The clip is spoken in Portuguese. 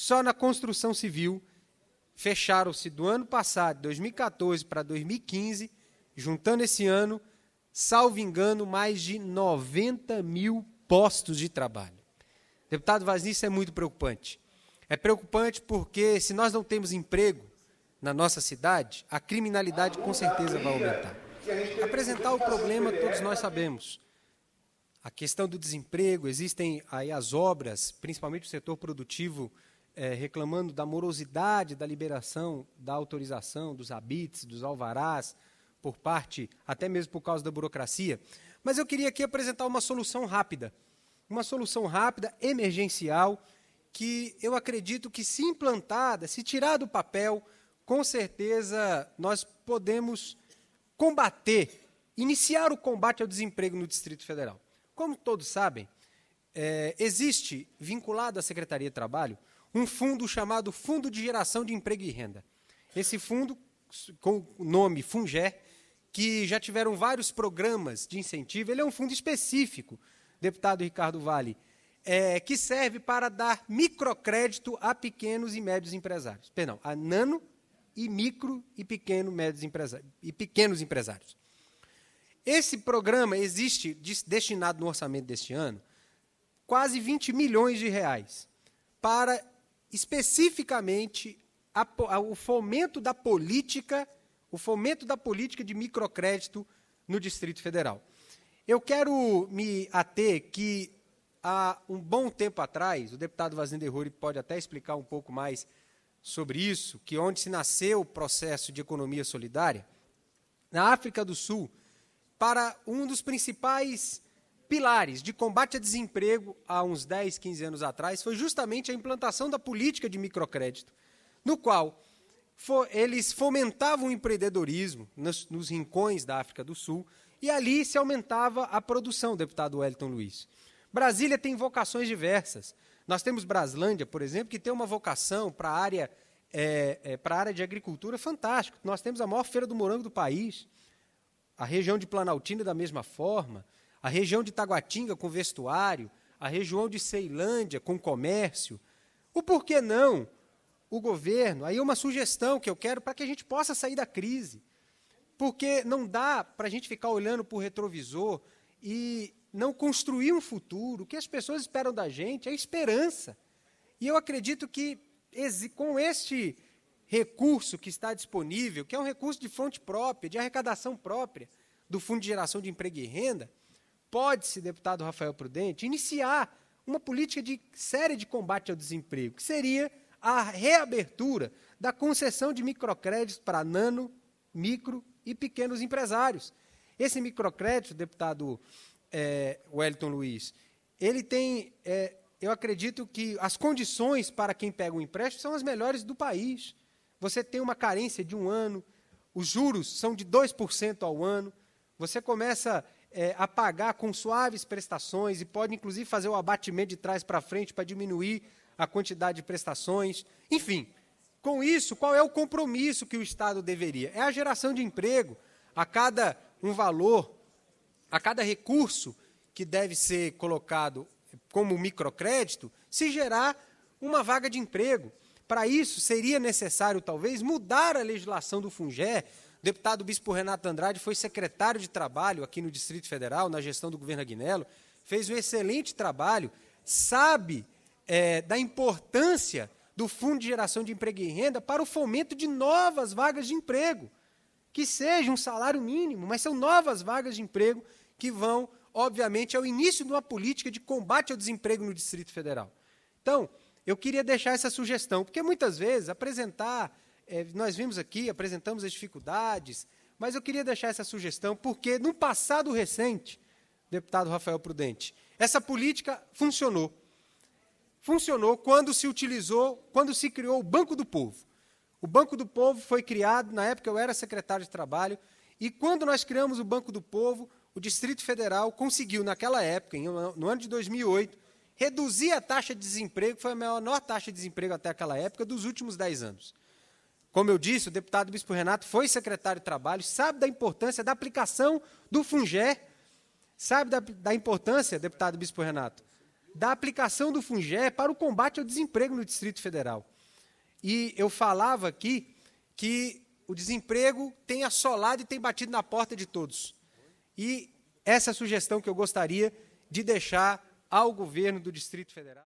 Só na construção civil fecharam-se do ano passado, 2014 para 2015, juntando esse ano, salvo engano, mais de 90 mil postos de trabalho. Deputado Vazir, isso é muito preocupante. É preocupante porque se nós não temos emprego na nossa cidade, a criminalidade com certeza vai aumentar. Apresentar o problema todos nós sabemos. A questão do desemprego, existem aí as obras, principalmente o setor produtivo é, reclamando da morosidade da liberação da autorização, dos habites, dos alvarás, por parte, até mesmo por causa da burocracia. Mas eu queria aqui apresentar uma solução rápida. Uma solução rápida, emergencial, que eu acredito que, se implantada, se tirar do papel, com certeza nós podemos combater, iniciar o combate ao desemprego no Distrito Federal. Como todos sabem, é, existe, vinculado à Secretaria de Trabalho, um fundo chamado Fundo de Geração de Emprego e Renda. Esse fundo, com o nome Fungé, que já tiveram vários programas de incentivo, ele é um fundo específico, deputado Ricardo Vale, é, que serve para dar microcrédito a pequenos e médios empresários. Perdão, a nano e micro e pequeno médios empresários, e pequenos empresários. Esse programa existe destinado no orçamento deste ano quase 20 milhões de reais para especificamente a, a, o fomento da política, o fomento da política de microcrédito no Distrito Federal. Eu quero me ater que há um bom tempo atrás, o deputado Vazender Rori pode até explicar um pouco mais sobre isso, que onde se nasceu o processo de economia solidária, na África do Sul, para um dos principais pilares de combate a desemprego há uns 10, 15 anos atrás foi justamente a implantação da política de microcrédito, no qual eles fomentavam o empreendedorismo nos, nos rincões da África do Sul e ali se aumentava a produção, deputado Wellington Luiz. Brasília tem vocações diversas. Nós temos Braslândia, por exemplo, que tem uma vocação para a área, é, é, para a área de agricultura fantástica. Nós temos a maior feira do morango do país. A região de Planaltina, da mesma forma a região de Taguatinga com vestuário, a região de Ceilândia com comércio. O porquê não o governo? Aí é uma sugestão que eu quero para que a gente possa sair da crise. Porque não dá para a gente ficar olhando para o retrovisor e não construir um futuro. O que as pessoas esperam da gente é esperança. E eu acredito que com este recurso que está disponível, que é um recurso de fonte própria, de arrecadação própria do Fundo de Geração de Emprego e Renda, pode-se, deputado Rafael Prudente, iniciar uma política de série de combate ao desemprego, que seria a reabertura da concessão de microcréditos para nano, micro e pequenos empresários. Esse microcrédito, deputado é, Wellington Luiz, ele tem, é, eu acredito que as condições para quem pega um empréstimo são as melhores do país. Você tem uma carência de um ano, os juros são de 2% ao ano, você começa é, apagar com suaves prestações e pode, inclusive, fazer o abatimento de trás para frente para diminuir a quantidade de prestações. Enfim, com isso, qual é o compromisso que o Estado deveria? É a geração de emprego a cada um valor, a cada recurso que deve ser colocado como microcrédito, se gerar uma vaga de emprego. Para isso, seria necessário, talvez, mudar a legislação do FUNGER o deputado bispo Renato Andrade foi secretário de trabalho aqui no Distrito Federal, na gestão do governo Aguinello, fez um excelente trabalho, sabe é, da importância do Fundo de Geração de Emprego e Renda para o fomento de novas vagas de emprego. Que seja um salário mínimo, mas são novas vagas de emprego que vão, obviamente, ao início de uma política de combate ao desemprego no Distrito Federal. Então, eu queria deixar essa sugestão, porque muitas vezes apresentar é, nós vimos aqui, apresentamos as dificuldades, mas eu queria deixar essa sugestão, porque no passado recente, deputado Rafael Prudente, essa política funcionou. Funcionou quando se utilizou, quando se criou o Banco do Povo. O Banco do Povo foi criado, na época eu era secretário de Trabalho, e quando nós criamos o Banco do Povo, o Distrito Federal conseguiu, naquela época, no ano de 2008, reduzir a taxa de desemprego, foi a menor taxa de desemprego até aquela época, dos últimos 10 anos. Como eu disse, o deputado Bispo Renato foi secretário de Trabalho, sabe da importância da aplicação do FUNGER, sabe da, da importância, deputado Bispo Renato, da aplicação do FUNGER para o combate ao desemprego no Distrito Federal. E eu falava aqui que o desemprego tem assolado e tem batido na porta de todos. E essa é a sugestão que eu gostaria de deixar ao governo do Distrito Federal.